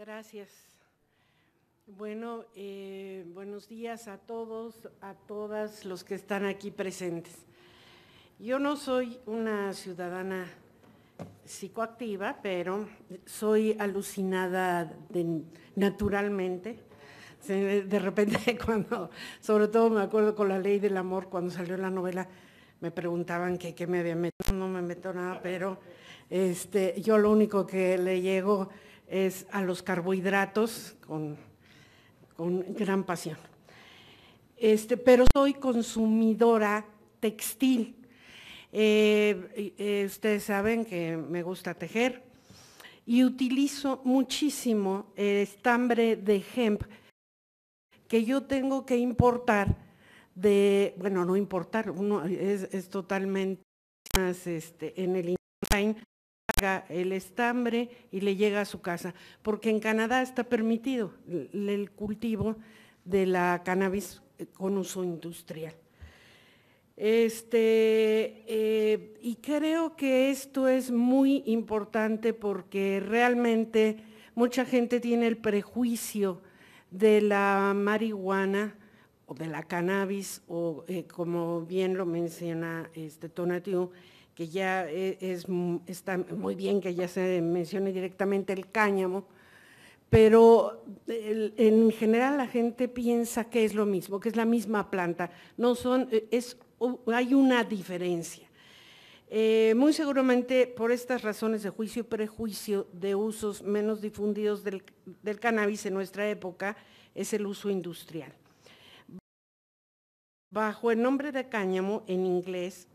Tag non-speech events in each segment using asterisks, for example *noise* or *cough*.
Gracias. Bueno, eh, buenos días a todos, a todas los que están aquí presentes. Yo no soy una ciudadana psicoactiva, pero soy alucinada naturalmente. De repente, *laughs* cuando, sobre todo me acuerdo con la ley del amor, cuando salió la novela, me preguntaban que qué me había metido, no me meto nada, pero este, yo lo único que le llego es a los carbohidratos con, gran pasión. Este, pero soy consumidora textil. Eh, eh, ustedes saben que me gusta tejer y utilizo muchísimo el estambre de hemp que yo tengo que importar de, bueno, no importar, uno es, totalmente más este, en el inline, el estambre y le llega a su casa, porque en Canadá está permitido el cultivo de la cannabis con uso industrial. Este, eh, y creo que esto es muy importante porque realmente mucha gente tiene el prejuicio de la marihuana o de la cannabis, o eh, como bien lo menciona este Tonatiu, que ya e, es, está muy bien que ya se mencione directamente el cáñamo, pero en general la gente piensa que es lo mismo, que es la misma planta. No son, e, es, hay una diferencia. Eh, muy seguramente por estas razones de juicio y prejuicio de usos menos difundidos del, del cannabis en nuestra época es el uso industrial. Bajo el nombre de cáñamo en inglés,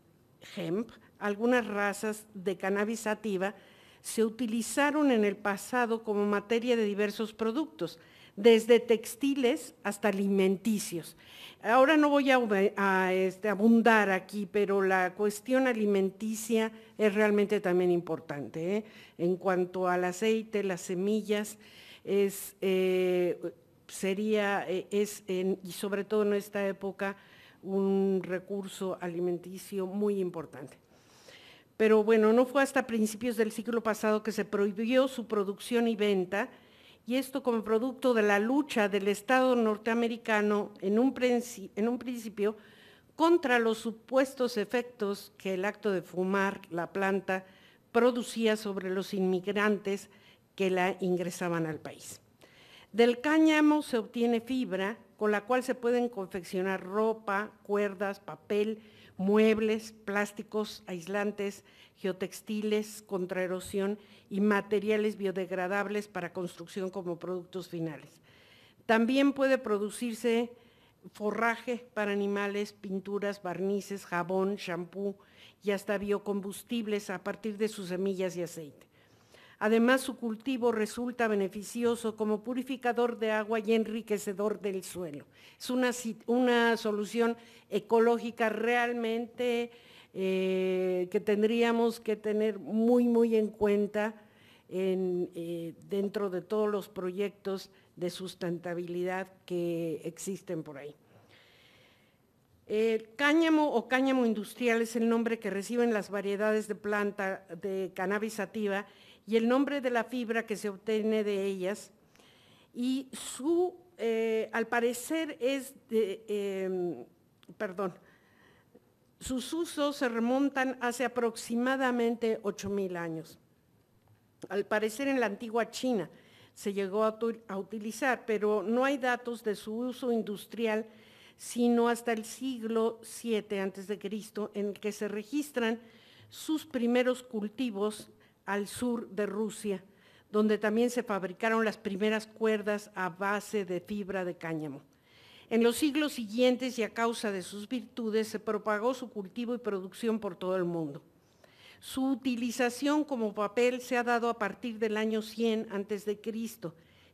hemp, algunas razas de cannabis sativa se utilizaron en el pasado como materia de diversos productos, desde textiles hasta alimenticios. Ahora no voy a, este, abundar aquí, pero la cuestión alimenticia es realmente también importante. ¿eh? En cuanto al aceite, las semillas, es, eh, sería, eh, es, y sobre todo en esta época, un recurso alimenticio muy importante pero bueno, no fue hasta principios del siglo pasado que se prohibió su producción y venta, y esto como producto de la lucha del Estado norteamericano en un, principio contra los supuestos efectos que el acto de fumar la planta producía sobre los inmigrantes que la ingresaban al país. Del cáñamo se obtiene fibra con la cual se pueden confeccionar ropa, cuerdas, papel, muebles, plásticos, aislantes, geotextiles contra erosión y materiales biodegradables para construcción como productos finales. También puede producirse forraje para animales, pinturas, barnices, jabón, shampoo y hasta biocombustibles a partir de sus semillas y aceite. Además, su cultivo resulta beneficioso como purificador de agua y enriquecedor del suelo. Es una, solución ecológica realmente eh, que tendríamos que tener muy, muy en cuenta eh, dentro de todos los proyectos de sustentabilidad que existen por ahí. cáñamo o cáñamo industrial es el nombre que reciben las variedades de planta de cannabis sativa y el nombre de la fibra que se obtiene de ellas. Y su, eh, al parecer es, de, em, perdón, sus usos se remontan hace aproximadamente 8.000 años. Al parecer en la antigua China se llegó a, utilizar, pero no hay datos de su uso industrial sino hasta el siglo VII a.C., en el que se registran sus primeros cultivos al sur de Rusia, donde también se fabricaron las primeras cuerdas a base de fibra de cáñamo. En los siglos siguientes y a causa de sus virtudes se propagó su cultivo y producción por todo el mundo. Su utilización como papel se ha dado a partir del año 100 a.C.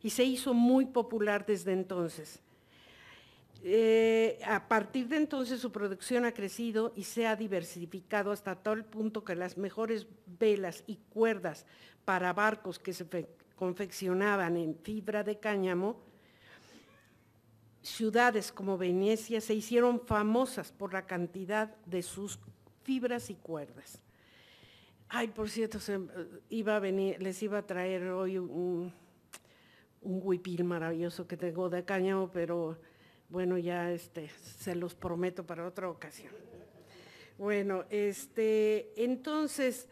y se hizo muy popular desde entonces. Eh, a partir de entonces su producción ha crecido y se ha diversificado hasta tal punto que las mejores velas y cuerdas para barcos que se confeccionaban en fibra de cáñamo, ciudades como Venecia se hicieron famosas por la cantidad de sus fibras y cuerdas. Ay, por cierto, eh, les iba a traer hoy un huipil maravilloso que tengo de cáñamo, pero bueno, ya este, se los prometo para otra ocasión. Bueno, este, entonces,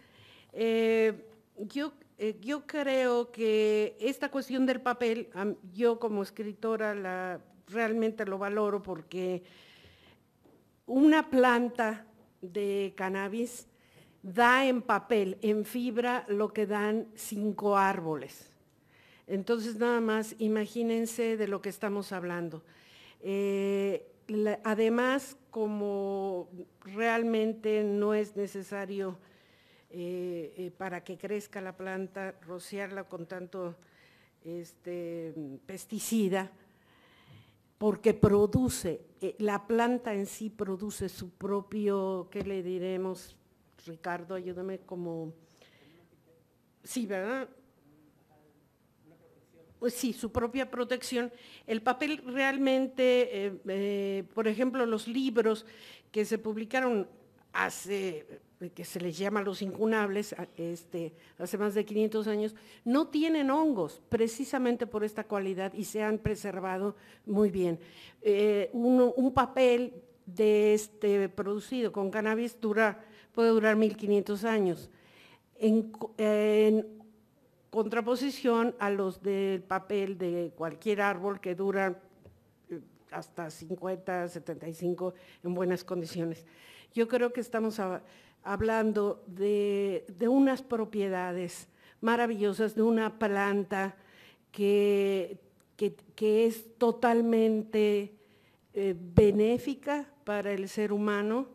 eh, eh, yo, creo que esta cuestión del papel, yo como escritora la, realmente lo valoro porque una planta de cannabis da en papel, en fibra, lo que dan cinco árboles. Entonces, nada más, imagínense de lo que estamos hablando. Eh, además, como realmente no es necesario eh, eh, para que crezca la planta rociarla con tanto este, pesticida, porque produce, la planta en sí produce su propio, ¿qué le diremos? Ricardo, ayúdame como… Sí, ¿verdad? Pues sí, su propia protección. El papel realmente, eh, eh, por ejemplo, los libros que se publicaron hace, eh, que se les llama los incunables, este, hace más de 500 años, no tienen hongos precisamente por esta cualidad y se han preservado muy bien. un, papel de este, producido con cannabis dura, puede durar 1500 años contraposición a los del papel de cualquier árbol que dura eh, hasta 50, 75 en buenas condiciones. Yo creo que estamos hablando de, unas propiedades maravillosas de una planta que, que, es totalmente eh, benéfica para el ser humano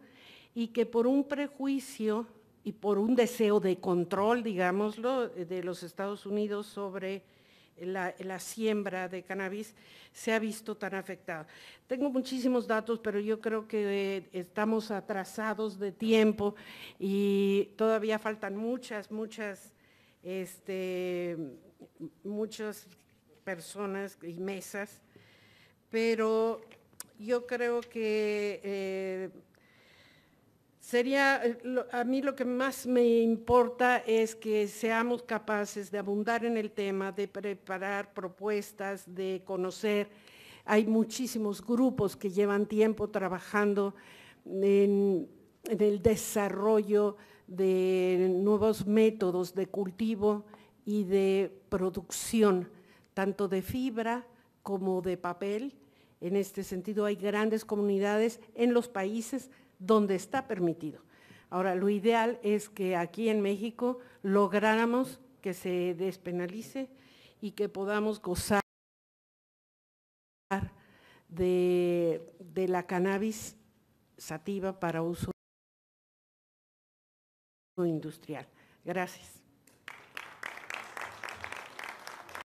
y que por un prejuicio y por un deseo de control, digámoslo, de los Estados Unidos sobre la, siembra de cannabis, se ha visto tan afectado. Tengo muchísimos datos, pero yo creo que eh, estamos atrasados de tiempo y todavía faltan muchas, muchas, este, muchas personas y mesas, pero yo creo que... Eh, Sería, eh, a mí lo que más me importa es que seamos capaces de abundar en el tema, de preparar propuestas, de conocer. Hay muchísimos grupos que llevan tiempo trabajando en, en el desarrollo de nuevos métodos de cultivo y de producción, tanto de fibra como de papel. En este sentido hay grandes comunidades en los países donde está permitido. Ahora, lo ideal es que aquí en México lográramos que se despenalice y que podamos gozar de, de la cannabis sativa para uso industrial. Gracias.